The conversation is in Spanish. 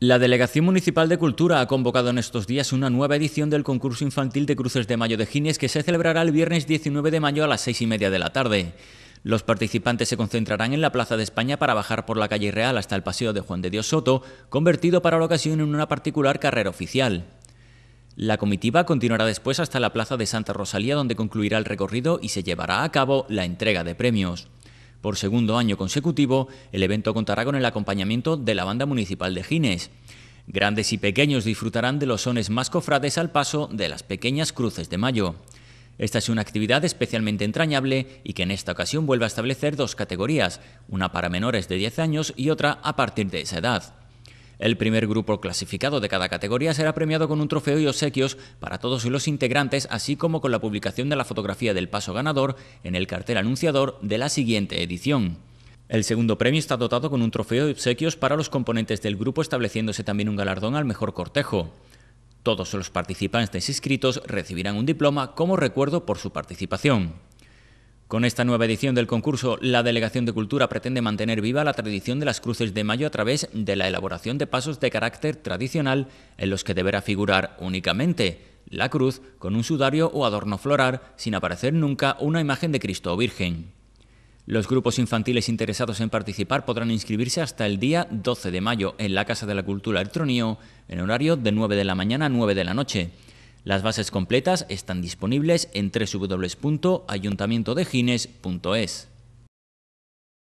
La Delegación Municipal de Cultura ha convocado en estos días una nueva edición del concurso infantil de cruces de mayo de Gines que se celebrará el viernes 19 de mayo a las seis y media de la tarde. Los participantes se concentrarán en la Plaza de España para bajar por la calle Real hasta el Paseo de Juan de Dios Soto, convertido para la ocasión en una particular carrera oficial. La comitiva continuará después hasta la Plaza de Santa Rosalía donde concluirá el recorrido y se llevará a cabo la entrega de premios. Por segundo año consecutivo, el evento contará con el acompañamiento de la banda municipal de Gines. Grandes y pequeños disfrutarán de los sones más cofrades al paso de las pequeñas cruces de mayo. Esta es una actividad especialmente entrañable y que en esta ocasión vuelve a establecer dos categorías, una para menores de 10 años y otra a partir de esa edad. El primer grupo clasificado de cada categoría será premiado con un trofeo y obsequios para todos los integrantes, así como con la publicación de la fotografía del paso ganador en el cartel anunciador de la siguiente edición. El segundo premio está dotado con un trofeo y obsequios para los componentes del grupo, estableciéndose también un galardón al mejor cortejo. Todos los participantes inscritos recibirán un diploma como recuerdo por su participación. Con esta nueva edición del concurso, la Delegación de Cultura pretende mantener viva la tradición de las cruces de mayo a través de la elaboración de pasos de carácter tradicional en los que deberá figurar únicamente la cruz con un sudario o adorno floral sin aparecer nunca una imagen de Cristo o Virgen. Los grupos infantiles interesados en participar podrán inscribirse hasta el día 12 de mayo en la Casa de la Cultura El Tronío en horario de 9 de la mañana a 9 de la noche. Las bases completas están disponibles en www.ayuntamientodegines.es.